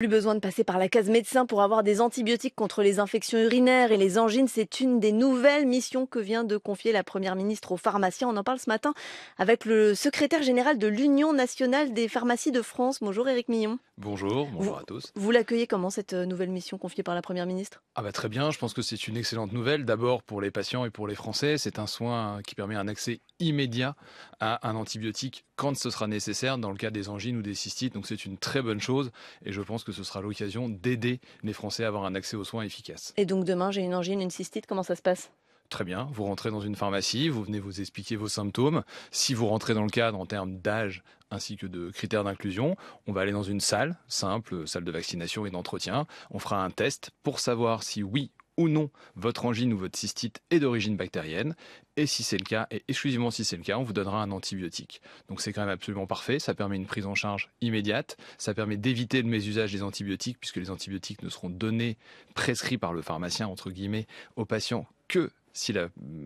Plus besoin de passer par la case médecin pour avoir des antibiotiques contre les infections urinaires et les angines. C'est une des nouvelles missions que vient de confier la Première ministre aux pharmaciens. On en parle ce matin avec le secrétaire général de l'Union nationale des pharmacies de France. Bonjour Éric Millon. Bonjour, bonjour à tous. Vous l'accueillez comment cette euh, nouvelle mission confiée par la Première ministre ah bah Très bien, je pense que c'est une excellente nouvelle. D'abord pour les patients et pour les Français, c'est un soin qui permet un accès immédiat à un antibiotique quand ce sera nécessaire dans le cas des angines ou des cystites. Donc c'est une très bonne chose et je pense que ce sera l'occasion d'aider les Français à avoir un accès aux soins efficaces. Et donc demain, j'ai une angine, une cystite, comment ça se passe Très bien, vous rentrez dans une pharmacie, vous venez vous expliquer vos symptômes. Si vous rentrez dans le cadre en termes d'âge ainsi que de critères d'inclusion, on va aller dans une salle simple, salle de vaccination et d'entretien. On fera un test pour savoir si oui ou non votre angine ou votre cystite est d'origine bactérienne. Et si c'est le cas, et exclusivement si c'est le cas, on vous donnera un antibiotique. Donc c'est quand même absolument parfait, ça permet une prise en charge immédiate, ça permet d'éviter le mésusage des antibiotiques, puisque les antibiotiques ne seront donnés, prescrits par le pharmacien, entre guillemets, aux patients que si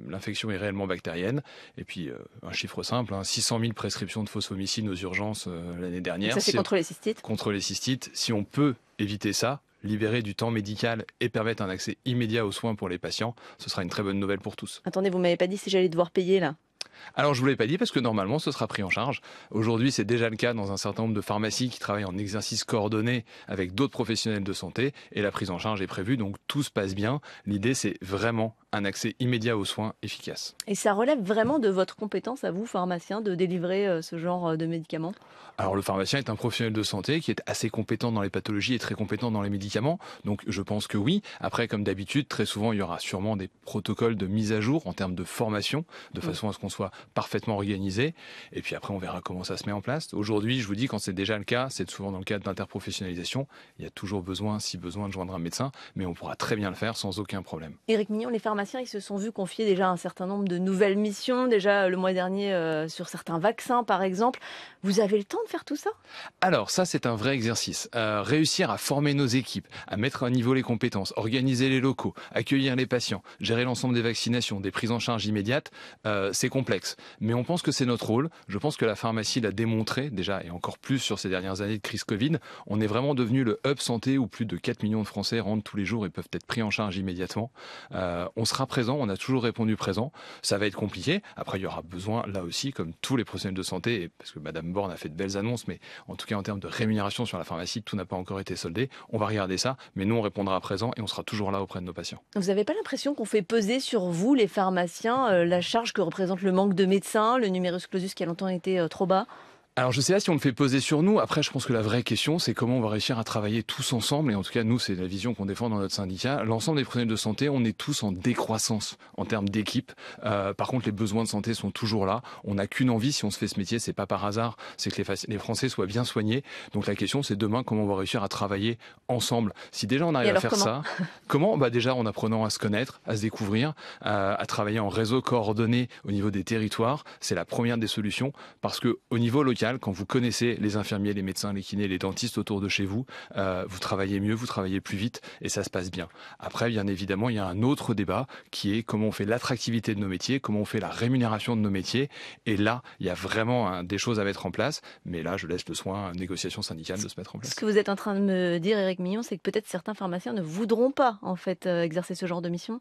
l'infection est réellement bactérienne. Et puis, euh, un chiffre simple, 600 hein, 000 prescriptions de phosphomycine aux urgences euh, l'année dernière. ça, c'est contre les cystites Contre les cystites. Si on peut éviter ça, libérer du temps médical et permettre un accès immédiat aux soins pour les patients, ce sera une très bonne nouvelle pour tous. Attendez, vous m'avez pas dit si j'allais devoir payer là alors je vous l'ai pas dit parce que normalement ce sera pris en charge. Aujourd'hui c'est déjà le cas dans un certain nombre de pharmacies qui travaillent en exercice coordonné avec d'autres professionnels de santé et la prise en charge est prévue donc tout se passe bien. L'idée c'est vraiment un accès immédiat aux soins efficaces. Et ça relève vraiment de votre compétence à vous, pharmacien, de délivrer euh, ce genre euh, de médicaments Alors le pharmacien est un professionnel de santé qui est assez compétent dans les pathologies et très compétent dans les médicaments, donc je pense que oui. Après, comme d'habitude, très souvent, il y aura sûrement des protocoles de mise à jour en termes de formation, de façon à ce qu'on soit parfaitement organisé. Et puis après, on verra comment ça se met en place. Aujourd'hui, je vous dis, quand c'est déjà le cas, c'est souvent dans le cadre d'interprofessionnalisation. Il y a toujours besoin, si besoin, de joindre un médecin, mais on pourra très bien le faire sans aucun problème. Éric Mignon, les pharmaciens, ils se sont vus confier déjà un certain nombre de nouvelles missions, déjà euh, le mois dernier euh, sur certains vaccins, par exemple. Vous avez le temps de faire tout ça Alors, ça, c'est un vrai exercice. Euh, réussir à former nos équipes, à mettre à niveau les compétences, organiser les locaux, accueillir les patients, gérer l'ensemble des vaccinations, des prises en charge immédiates, c'est complexe. Mais on pense que c'est notre rôle. Je pense que la pharmacie l'a démontré déjà, et encore plus sur ces dernières années de crise Covid. On est vraiment devenu le hub santé où plus de 4 millions de Français rentrent tous les jours et peuvent être pris en charge immédiatement. Euh, on sera présent, on a toujours répondu présent. Ça va être compliqué. Après, il y aura besoin, là aussi, comme tous les professionnels de santé, parce que Madame Borne a fait de belles annonces, mais en tout cas en termes de rémunération sur la pharmacie, tout n'a pas encore été soldé. On va regarder ça, mais nous, on répondra à présent et on sera toujours là auprès de nos patients. Vous n'avez pas l'impression qu'on fait peser sur vous, les pharmaciens, euh, la charge que représente le monde? de médecins, le numerus clausus qui a longtemps été euh, trop bas alors je sais pas si on le fait poser sur nous. Après, je pense que la vraie question, c'est comment on va réussir à travailler tous ensemble. Et en tout cas, nous, c'est la vision qu'on défend dans notre syndicat. L'ensemble des professionnels de santé, on est tous en décroissance en termes d'équipe. Euh, par contre, les besoins de santé sont toujours là. On n'a qu'une envie, si on se fait ce métier, c'est pas par hasard, c'est que les, Français soient bien soignés. Donc la question, c'est demain comment on va réussir à travailler ensemble. Si déjà on arrive à faire ça, comment Bah déjà en apprenant à se connaître, à se découvrir, euh, à, travailler en réseau coordonné au niveau des territoires, c'est la première des solutions parce que au niveau local quand vous connaissez les infirmiers, les médecins, les kinés, les dentistes autour de chez vous, euh, vous travaillez mieux, vous travaillez plus vite et ça se passe bien. Après, bien évidemment, il y a un autre débat qui est comment on fait l'attractivité de nos métiers, comment on fait la rémunération de nos métiers. Et là, il y a vraiment des choses à mettre en place. Mais là, je laisse le soin à négociation syndicale de se mettre en place. Ce que vous êtes en train de me dire, Eric Mignon, c'est que peut-être certains pharmaciens ne voudront pas en fait euh, exercer ce genre de mission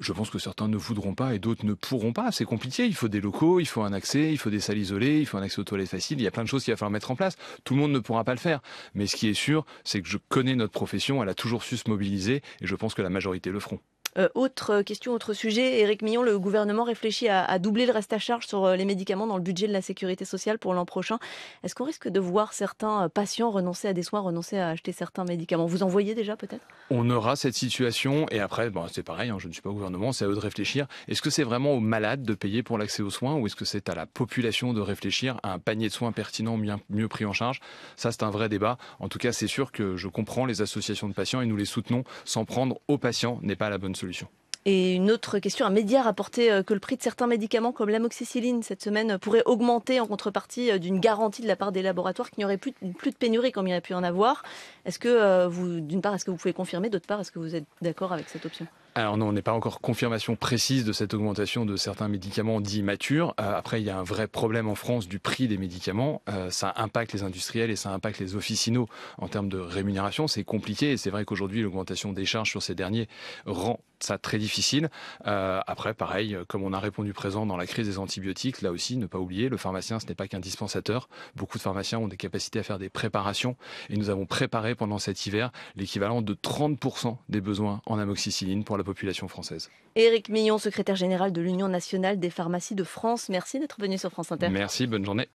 je pense que certains ne voudront pas et d'autres ne pourront pas. C'est compliqué. Il faut des locaux, il faut un accès, il faut des salles isolées, il faut un accès aux toilettes faciles, Il y a plein de choses qu'il va falloir mettre en place. Tout le monde ne pourra pas le faire. Mais ce qui est sûr, c'est que je connais notre profession. Elle a toujours su se mobiliser et je pense que la majorité le feront. Euh, autre euh, question, autre sujet. Éric Millon, le gouvernement réfléchit à, doubler le reste à charge sur euh, les médicaments dans le budget de la sécurité sociale pour l'an prochain. Est-ce qu'on risque de voir certains patients renoncer à des soins, renoncer à acheter certains médicaments Vous en voyez déjà peut-être On aura cette situation et après, bon, c'est pareil, hein, je ne suis pas au gouvernement, c'est à eux de réfléchir. Est-ce que c'est vraiment aux malades de payer pour l'accès aux soins ou est-ce que c'est à la population de réfléchir à un panier de soins pertinent, mieux pris en charge Ça, c'est un vrai débat. En tout cas, c'est sûr que je comprends les associations de patients et nous les soutenons. S'en prendre aux patients n'est pas la bonne solution. Et une autre question, un média rapportait euh, que le prix de certains médicaments comme l'amoxicilline cette semaine euh, pourrait augmenter en contrepartie euh, d'une garantie de la part des laboratoires qu'il n'y aurait plus, de pénurie comme il y a pu en avoir. Est-ce que vous, d'une part, est-ce que vous pouvez confirmer, d'autre part, est-ce que vous êtes d'accord avec cette option alors non, on n'est pas encore confirmation précise de cette augmentation de certains médicaments dits matures. Euh, après, il y a un vrai problème en France du prix des médicaments. Euh, ça impacte les industriels et ça impacte les officinaux en termes de rémunération. C'est compliqué et c'est vrai qu'aujourd'hui, l'augmentation des charges sur ces derniers rend ça très difficile. Euh, après, pareil, comme on a répondu présent dans la crise des antibiotiques, là aussi, ne pas oublier, le pharmacien, ce n'est pas qu'un dispensateur. Beaucoup de pharmaciens ont des capacités à faire des préparations et nous avons préparé pendant cet hiver l'équivalent de 30% des besoins en amoxicilline pour la population française. Éric Mignon, secrétaire général de l'Union nationale des pharmacies de France, merci d'être venu sur France Inter. Merci, bonne journée.